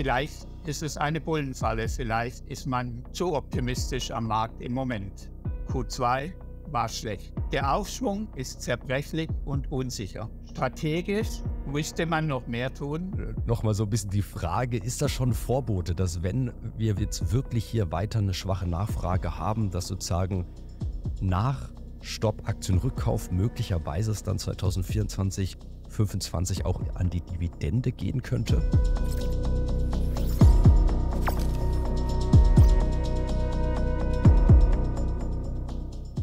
Vielleicht ist es eine Bullenfalle, vielleicht ist man zu optimistisch am Markt im Moment. Q2 war schlecht. Der Aufschwung ist zerbrechlich und unsicher. Strategisch müsste man noch mehr tun. Nochmal so ein bisschen die Frage, ist das schon Vorbote, dass wenn wir jetzt wirklich hier weiter eine schwache Nachfrage haben, dass sozusagen nach Stopp Aktienrückkauf möglicherweise es dann 2024, 2025 auch an die Dividende gehen könnte?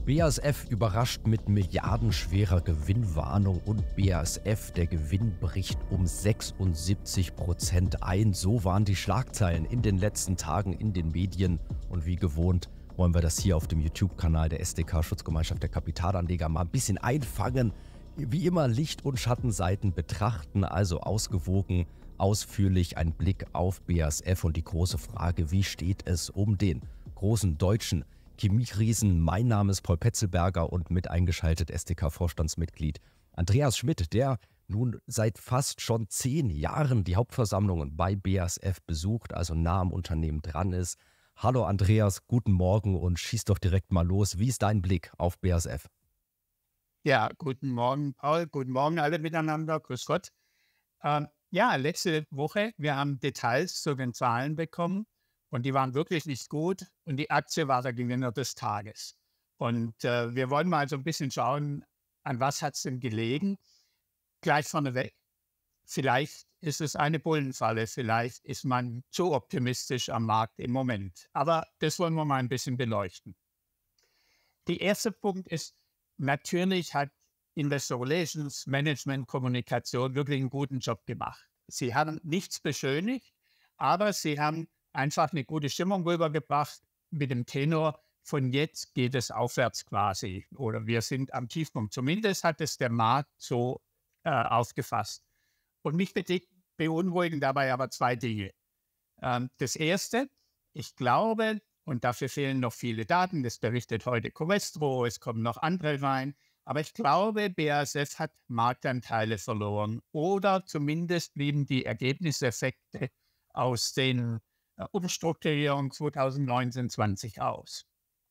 BASF überrascht mit milliardenschwerer Gewinnwarnung und BASF, der Gewinn bricht um 76 Prozent ein. So waren die Schlagzeilen in den letzten Tagen in den Medien und wie gewohnt wollen wir das hier auf dem YouTube-Kanal der SDK Schutzgemeinschaft der Kapitalanleger mal ein bisschen einfangen. Wie immer Licht- und Schattenseiten betrachten, also ausgewogen, ausführlich ein Blick auf BASF und die große Frage, wie steht es um den großen deutschen Chemieriesen. Mein Name ist Paul Petzelberger und mit eingeschaltet SDK-Vorstandsmitglied Andreas Schmidt, der nun seit fast schon zehn Jahren die Hauptversammlungen bei BASF besucht, also nah am Unternehmen dran ist. Hallo Andreas, guten Morgen und schieß doch direkt mal los. Wie ist dein Blick auf BASF? Ja, guten Morgen, Paul. Guten Morgen alle miteinander. Grüß Gott. Ähm, ja, letzte Woche, wir haben Details zu den Zahlen bekommen. Und die waren wirklich nicht gut und die Aktie war der Gewinner des Tages. Und äh, wir wollen mal so ein bisschen schauen, an was hat es denn gelegen. Gleich vorneweg, vielleicht ist es eine Bullenfalle, vielleicht ist man zu optimistisch am Markt im Moment. Aber das wollen wir mal ein bisschen beleuchten. Der erste Punkt ist, natürlich hat Investor Relations, Management, Kommunikation wirklich einen guten Job gemacht. Sie haben nichts beschönigt, aber sie haben einfach eine gute Stimmung rübergebracht mit dem Tenor, von jetzt geht es aufwärts quasi oder wir sind am Tiefpunkt. Zumindest hat es der Markt so äh, aufgefasst. Und mich beunruhigen dabei aber zwei Dinge. Ähm, das erste, ich glaube, und dafür fehlen noch viele Daten, das berichtet heute Covestro, es kommen noch andere rein, aber ich glaube, BASF hat Marktanteile verloren oder zumindest blieben die Ergebnisseffekte aus den Umstrukturierung 2019-20 aus.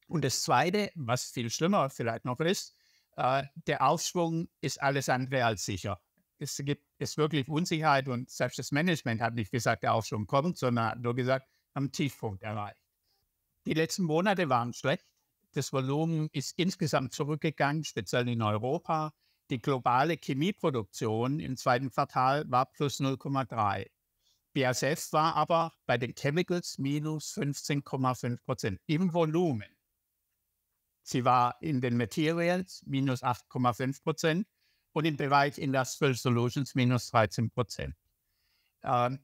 Und das Zweite, was viel schlimmer vielleicht noch ist, äh, der Aufschwung ist alles andere als sicher. Es gibt es wirklich Unsicherheit und selbst das Management hat nicht gesagt, der Aufschwung kommt, sondern hat nur gesagt, am Tiefpunkt erreicht. Die letzten Monate waren schlecht. Das Volumen ist insgesamt zurückgegangen, speziell in Europa. Die globale Chemieproduktion im zweiten Quartal war plus 0,3. BASF war aber bei den Chemicals minus 15,5 Prozent im Volumen. Sie war in den Materials minus 8,5 Prozent und im Bereich Industrial Solutions minus 13 Prozent. Ähm,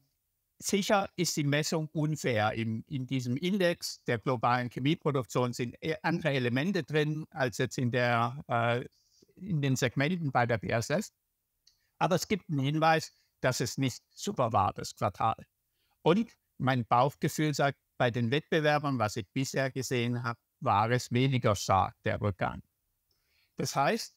sicher ist die Messung unfair. Im, in diesem Index der globalen Chemieproduktion sind andere Elemente drin als jetzt in, der, äh, in den Segmenten bei der BASF. Aber es gibt einen Hinweis, dass es nicht super war, das Quartal. Und mein Bauchgefühl sagt, bei den Wettbewerbern, was ich bisher gesehen habe, war es weniger stark, der Rückgang. Das heißt,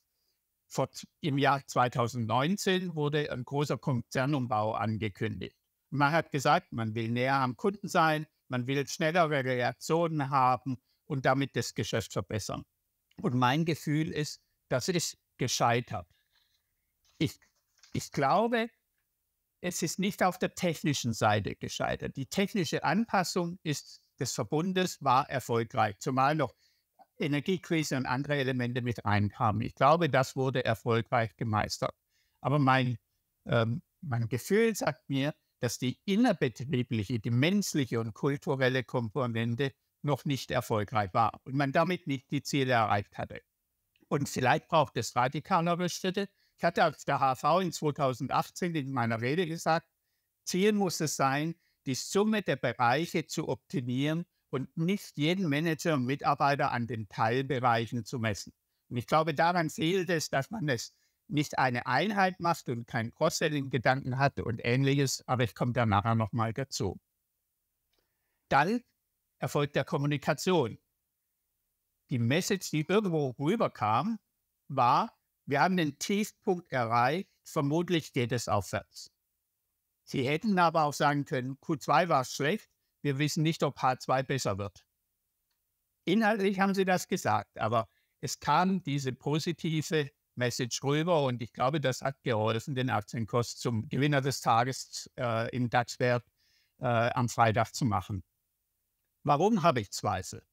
vor, im Jahr 2019 wurde ein großer Konzernumbau angekündigt. Man hat gesagt, man will näher am Kunden sein, man will schnellere Reaktionen haben und damit das Geschäft verbessern. Und mein Gefühl ist, dass es gescheitert. Ich, ich glaube, es ist nicht auf der technischen Seite gescheitert. Die technische Anpassung ist, des Verbundes war erfolgreich, zumal noch Energiekrise und andere Elemente mit reinkamen. Ich glaube, das wurde erfolgreich gemeistert. Aber mein, ähm, mein Gefühl sagt mir, dass die innerbetriebliche, die menschliche und kulturelle Komponente noch nicht erfolgreich war und man damit nicht die Ziele erreicht hatte. Und vielleicht braucht es radikalere Schritte, ich hatte auf der HV in 2018 in meiner Rede gesagt, Ziel muss es sein, die Summe der Bereiche zu optimieren und nicht jeden Manager und Mitarbeiter an den Teilbereichen zu messen. Und ich glaube, daran fehlt es, dass man es nicht eine Einheit macht und keinen Cross-Selling-Gedanken hat und ähnliches, aber ich komme da nachher nochmal dazu. Dann erfolgt der Kommunikation. Die Message, die irgendwo rüberkam, war, wir haben den Tiefpunkt erreicht. Vermutlich geht es aufwärts. Sie hätten aber auch sagen können, Q2 war schlecht. Wir wissen nicht, ob H2 besser wird. Inhaltlich haben sie das gesagt, aber es kam diese positive Message rüber und ich glaube, das hat geholfen, den Aktienkurs zum Gewinner des Tages äh, im DAX-Wert äh, am Freitag zu machen. Warum habe ich Zweifel?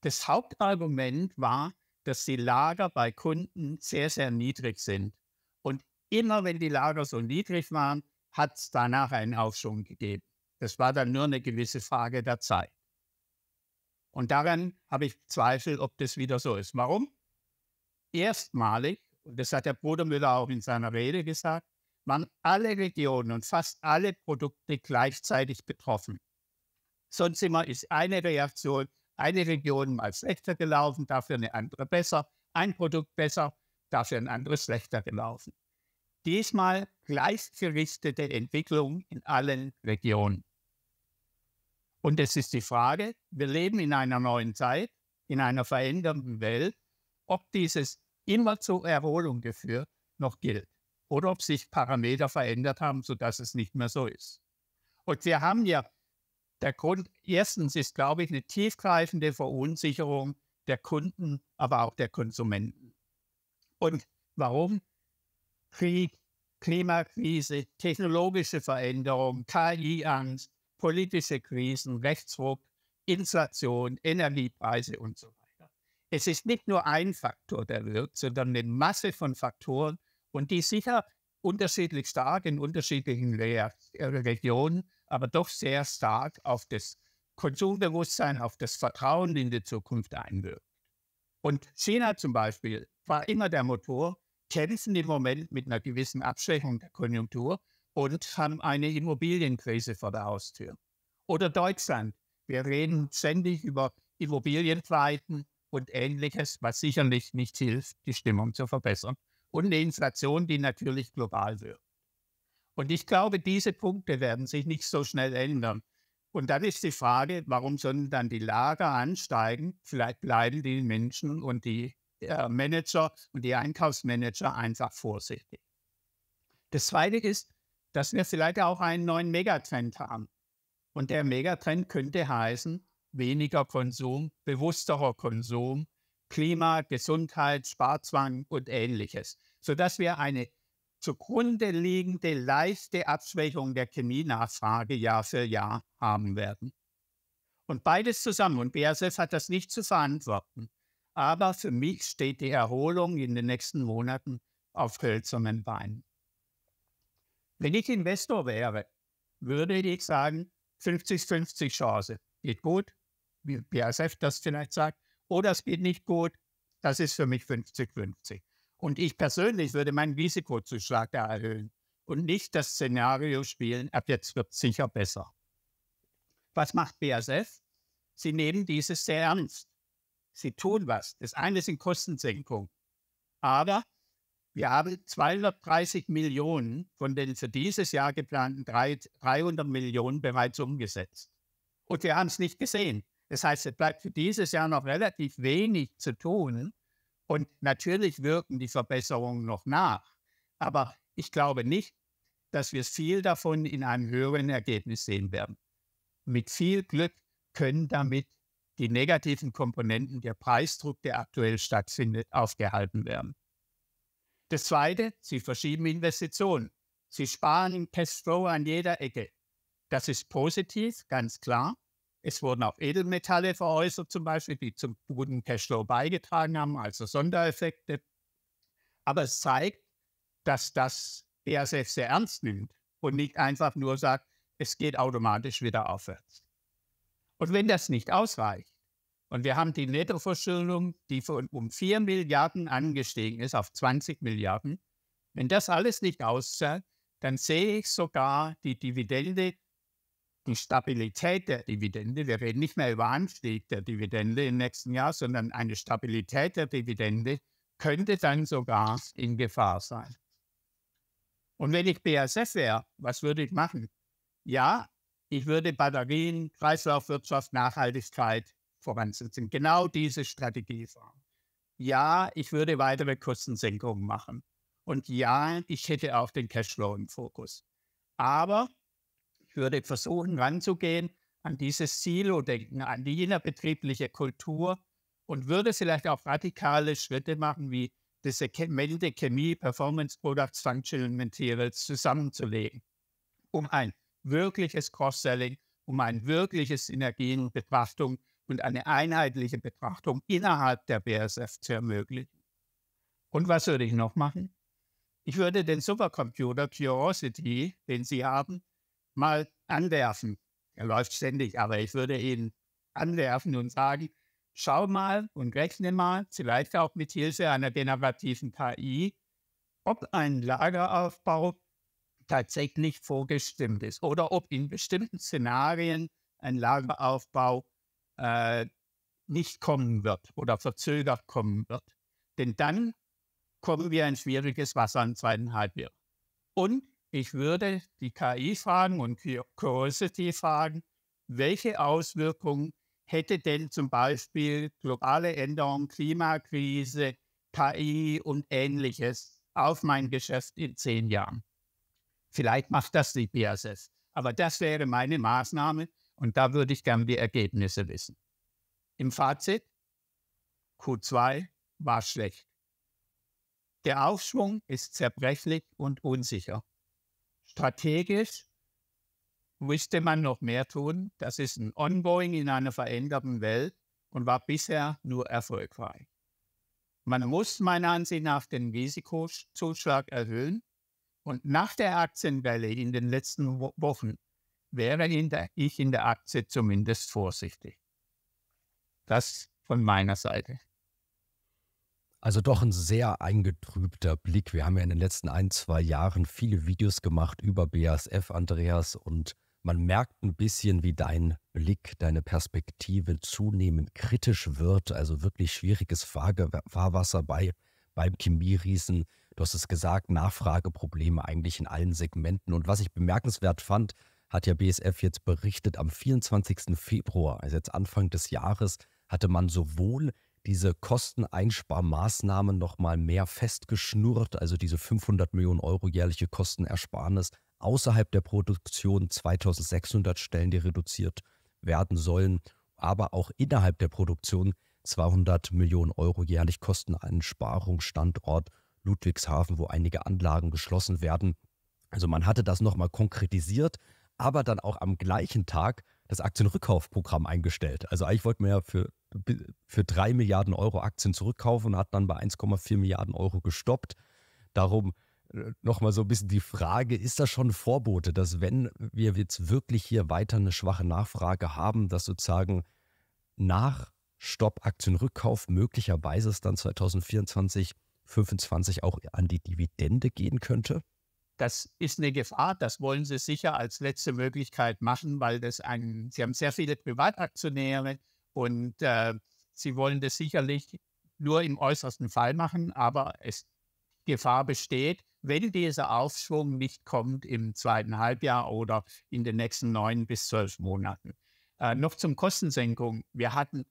Das Hauptargument war, dass die Lager bei Kunden sehr, sehr niedrig sind. Und immer wenn die Lager so niedrig waren, hat es danach einen Aufschwung gegeben. Das war dann nur eine gewisse Frage der Zeit. Und daran habe ich Zweifel, ob das wieder so ist. Warum? Erstmalig, und das hat der Bruder Müller auch in seiner Rede gesagt, waren alle Regionen und fast alle Produkte gleichzeitig betroffen. Sonst immer ist eine Reaktion, eine Region mal schlechter gelaufen, dafür eine andere besser, ein Produkt besser, dafür ein anderes schlechter gelaufen. Diesmal gleichgerichtete Entwicklung in allen Regionen. Und es ist die Frage, wir leben in einer neuen Zeit, in einer verändernden Welt, ob dieses immer zur Erholung geführt noch gilt oder ob sich Parameter verändert haben, sodass es nicht mehr so ist. Und wir haben ja der Grund erstens ist, glaube ich, eine tiefgreifende Verunsicherung der Kunden, aber auch der Konsumenten. Und warum? Krieg, Klimakrise, technologische Veränderung, KI-Angst, politische Krisen, Rechtsruck, Inflation, Energiepreise und so weiter. Es ist nicht nur ein Faktor, der wirkt, sondern eine Masse von Faktoren und die sicher unterschiedlich stark in unterschiedlichen äh, Regionen aber doch sehr stark auf das Konsumbewusstsein, auf das Vertrauen in die Zukunft einwirkt. Und China zum Beispiel war immer der Motor, kämpfen im Moment mit einer gewissen Abschwächung der Konjunktur und haben eine Immobilienkrise vor der Haustür. Oder Deutschland. Wir reden ständig über Immobilienpleiten und ähnliches, was sicherlich nicht hilft, die Stimmung zu verbessern. Und eine Inflation, die natürlich global wirkt. Und ich glaube, diese Punkte werden sich nicht so schnell ändern. Und dann ist die Frage, warum sollen dann die Lager ansteigen? Vielleicht bleiben die Menschen und die äh, Manager und die Einkaufsmanager einfach vorsichtig. Das Zweite ist, dass wir vielleicht auch einen neuen Megatrend haben. Und der Megatrend könnte heißen, weniger Konsum, bewussterer Konsum, Klima, Gesundheit, Sparzwang und ähnliches, sodass wir eine zugrunde liegende leichte Abschwächung der Chemienachfrage Jahr für Jahr haben werden. Und beides zusammen, und BASF hat das nicht zu verantworten, aber für mich steht die Erholung in den nächsten Monaten auf hölzernen Beinen. Wenn ich Investor wäre, würde ich sagen, 50-50 Chance. Geht gut, wie BASF das vielleicht sagt, oder es geht nicht gut, das ist für mich 50-50. Und ich persönlich würde meinen Risikozuschlag da erhöhen und nicht das Szenario spielen, ab jetzt wird es sicher besser. Was macht BASF? Sie nehmen dieses sehr ernst. Sie tun was. Das eine sind Kostensenkungen. Aber wir haben 230 Millionen von den für dieses Jahr geplanten 300 Millionen bereits umgesetzt. Und wir haben es nicht gesehen. Das heißt, es bleibt für dieses Jahr noch relativ wenig zu tun, und natürlich wirken die Verbesserungen noch nach. Aber ich glaube nicht, dass wir viel davon in einem höheren Ergebnis sehen werden. Mit viel Glück können damit die negativen Komponenten der Preisdruck, der aktuell stattfindet, aufgehalten werden. Das Zweite, sie verschieben Investitionen. Sie sparen in Cashflow an jeder Ecke. Das ist positiv, ganz klar. Es wurden auch Edelmetalle veräußert, zum Beispiel, die zum guten Cashflow beigetragen haben, also Sondereffekte. Aber es zeigt, dass das BASF sehr ernst nimmt und nicht einfach nur sagt, es geht automatisch wieder aufwärts. Und wenn das nicht ausreicht, und wir haben die Nettoverschuldung, die von um 4 Milliarden angestiegen ist auf 20 Milliarden, wenn das alles nicht auszahlt, dann sehe ich sogar die Dividende die Stabilität der Dividende, wir reden nicht mehr über Anstieg der Dividende im nächsten Jahr, sondern eine Stabilität der Dividende könnte dann sogar in Gefahr sein. Und wenn ich BASF wäre, was würde ich machen? Ja, ich würde Batterien, Kreislaufwirtschaft, Nachhaltigkeit voransetzen. Genau diese Strategie fahren. Ja, ich würde weitere Kostensenkungen machen. Und ja, ich hätte auch den Cashflow im Fokus. Aber würde versuchen, ranzugehen an dieses Silo-Denken, an die innerbetriebliche Kultur und würde vielleicht auch radikale Schritte machen, wie diese Melde, Chemie, Performance Products, Functional Materials zusammenzulegen, um ein wirkliches Cross-Selling, um ein wirkliches Synergienbetrachtung und eine einheitliche Betrachtung innerhalb der BSF zu ermöglichen. Und was würde ich noch machen? Ich würde den Supercomputer Curiosity, den Sie haben, mal anwerfen. Er läuft ständig, aber ich würde ihn anwerfen und sagen, schau mal und rechne mal, vielleicht auch mit Hilfe einer generativen KI, ob ein Lageraufbau tatsächlich vorgestimmt ist oder ob in bestimmten Szenarien ein Lageraufbau äh, nicht kommen wird oder verzögert kommen wird. Denn dann kommen wir in schwieriges Wasser im zweiten Halbjahr. Und ich würde die KI fragen und Curiosity fragen, welche Auswirkungen hätte denn zum Beispiel globale Änderung, Klimakrise, KI und ähnliches auf mein Geschäft in zehn Jahren? Vielleicht macht das die BASF, aber das wäre meine Maßnahme und da würde ich gern die Ergebnisse wissen. Im Fazit, Q2 war schlecht. Der Aufschwung ist zerbrechlich und unsicher strategisch müsste man noch mehr tun. Das ist ein Ongoing in einer veränderten Welt und war bisher nur erfolgreich. Man muss meiner Ansicht nach den Risikozuschlag erhöhen. Und nach der Aktienwelle in den letzten Wochen wäre in der, ich in der Aktie zumindest vorsichtig. Das von meiner Seite. Also doch ein sehr eingetrübter Blick. Wir haben ja in den letzten ein, zwei Jahren viele Videos gemacht über BASF, Andreas, und man merkt ein bisschen, wie dein Blick, deine Perspektive zunehmend kritisch wird. Also wirklich schwieriges Fahr Fahrwasser bei, beim Chemieriesen. Du hast es gesagt, Nachfrageprobleme eigentlich in allen Segmenten. Und was ich bemerkenswert fand, hat ja BSF jetzt berichtet, am 24. Februar, also jetzt Anfang des Jahres, hatte man sowohl diese Kosteneinsparmaßnahmen nochmal mehr festgeschnurrt, also diese 500 Millionen Euro jährliche Kostenersparnis außerhalb der Produktion 2600 Stellen, die reduziert werden sollen, aber auch innerhalb der Produktion 200 Millionen Euro jährlich Kosteneinsparung, Standort Ludwigshafen, wo einige Anlagen geschlossen werden. Also man hatte das nochmal konkretisiert, aber dann auch am gleichen Tag das Aktienrückkaufprogramm eingestellt. Also eigentlich wollte man ja für, für 3 Milliarden Euro Aktien zurückkaufen und hat dann bei 1,4 Milliarden Euro gestoppt. Darum äh, nochmal so ein bisschen die Frage, ist das schon Vorbote, dass wenn wir jetzt wirklich hier weiter eine schwache Nachfrage haben, dass sozusagen nach Stopp Aktienrückkauf möglicherweise es dann 2024, 2025 auch an die Dividende gehen könnte? Das ist eine Gefahr, das wollen sie sicher als letzte Möglichkeit machen, weil das ein, sie haben sehr viele Privataktionäre und äh, sie wollen das sicherlich nur im äußersten Fall machen, aber es Gefahr besteht, wenn dieser Aufschwung nicht kommt im zweiten Halbjahr oder in den nächsten neun bis zwölf Monaten. Äh, noch zum Kostensenkung. Wir hatten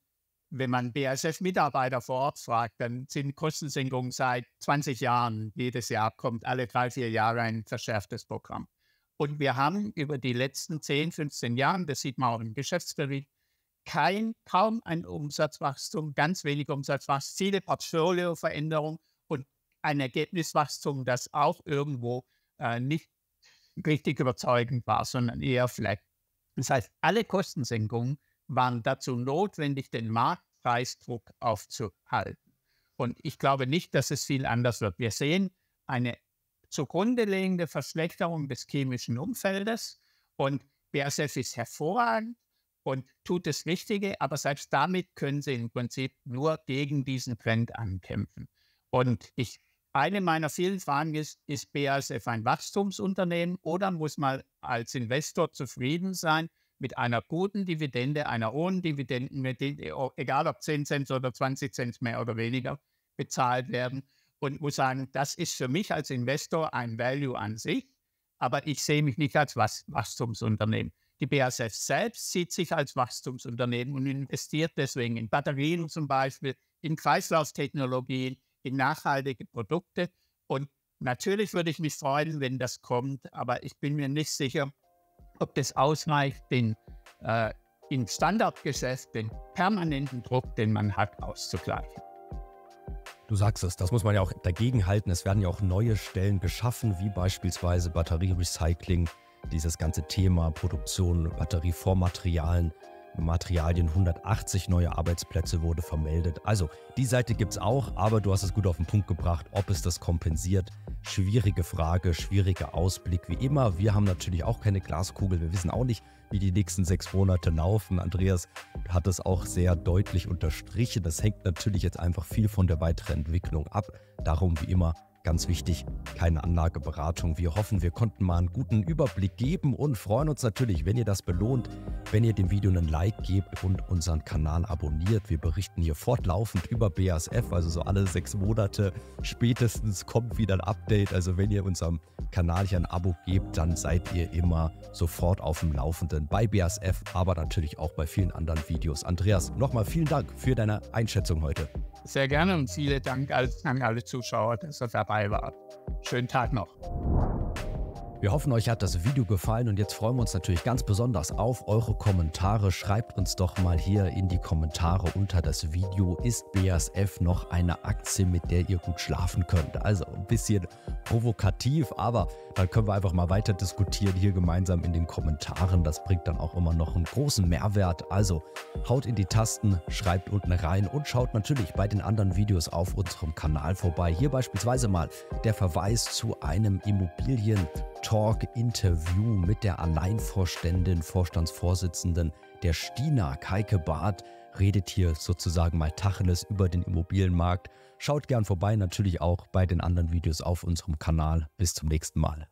wenn man BASF-Mitarbeiter vor Ort fragt, dann sind Kostensenkungen seit 20 Jahren. Jedes Jahr kommt alle drei, vier Jahre ein verschärftes Programm. Und wir haben über die letzten 10, 15 Jahre, das sieht man auch im Geschäftsbericht, kein, kaum ein Umsatzwachstum, ganz wenig Umsatzwachstum, viele Portfolioveränderungen und ein Ergebniswachstum, das auch irgendwo äh, nicht richtig überzeugend war, sondern eher flat. Das heißt, alle Kostensenkungen waren dazu notwendig, den Marktpreisdruck aufzuhalten. Und ich glaube nicht, dass es viel anders wird. Wir sehen eine zugrunde liegende Verschlechterung des chemischen Umfeldes und BASF ist hervorragend und tut das Richtige, aber selbst damit können sie im Prinzip nur gegen diesen Trend ankämpfen. Und ich, eine meiner vielen Fragen ist, ist BASF ein Wachstumsunternehmen oder muss man als Investor zufrieden sein, mit einer guten Dividende, einer hohen Dividende, egal ob 10 Cent oder 20 Cent mehr oder weniger, bezahlt werden. Und muss sagen, das ist für mich als Investor ein Value an sich, aber ich sehe mich nicht als Was Wachstumsunternehmen. Die BASF selbst sieht sich als Wachstumsunternehmen und investiert deswegen in Batterien zum Beispiel, in Kreislauftechnologien, in nachhaltige Produkte. Und natürlich würde ich mich freuen, wenn das kommt, aber ich bin mir nicht sicher, ob das ausreicht, den äh, im Standardgeschäft den permanenten Druck, den man hat, auszugleichen. Du sagst es, das muss man ja auch dagegen halten. Es werden ja auch neue Stellen geschaffen, wie beispielsweise Batterierecycling, dieses ganze Thema Produktion, Batterievormaterialien. Materialien, 180 neue Arbeitsplätze wurde vermeldet. Also die Seite gibt es auch, aber du hast es gut auf den Punkt gebracht, ob es das kompensiert. Schwierige Frage, schwieriger Ausblick wie immer. Wir haben natürlich auch keine Glaskugel, wir wissen auch nicht, wie die nächsten sechs Monate laufen. Andreas hat es auch sehr deutlich unterstrichen. Das hängt natürlich jetzt einfach viel von der weiteren Entwicklung ab. Darum wie immer Ganz wichtig, keine Anlageberatung. Wir hoffen, wir konnten mal einen guten Überblick geben und freuen uns natürlich, wenn ihr das belohnt, wenn ihr dem Video einen Like gebt und unseren Kanal abonniert. Wir berichten hier fortlaufend über BASF, also so alle sechs Monate spätestens kommt wieder ein Update. Also wenn ihr unserem Kanal hier ein Abo gebt, dann seid ihr immer sofort auf dem Laufenden bei BASF, aber natürlich auch bei vielen anderen Videos. Andreas, nochmal vielen Dank für deine Einschätzung heute. Sehr gerne und vielen Dank an alle Zuschauer, dass ihr dabei dabei wart. Schönen Tag noch. Wir hoffen, euch hat das Video gefallen und jetzt freuen wir uns natürlich ganz besonders auf eure Kommentare. Schreibt uns doch mal hier in die Kommentare unter das Video, ist BASF noch eine Aktie, mit der ihr gut schlafen könnt? Also ein bisschen provokativ, aber dann können wir einfach mal weiter diskutieren hier gemeinsam in den Kommentaren. Das bringt dann auch immer noch einen großen Mehrwert. Also haut in die Tasten, schreibt unten rein und schaut natürlich bei den anderen Videos auf unserem Kanal vorbei. Hier beispielsweise mal der Verweis zu einem Immobilien-Talk-Interview mit der Alleinvorständin, Vorstandsvorsitzenden der Stina Keike Barth redet hier sozusagen mal Tacheles über den Immobilienmarkt. Schaut gern vorbei, natürlich auch bei den anderen Videos auf unserem Kanal. Bis zum nächsten Mal.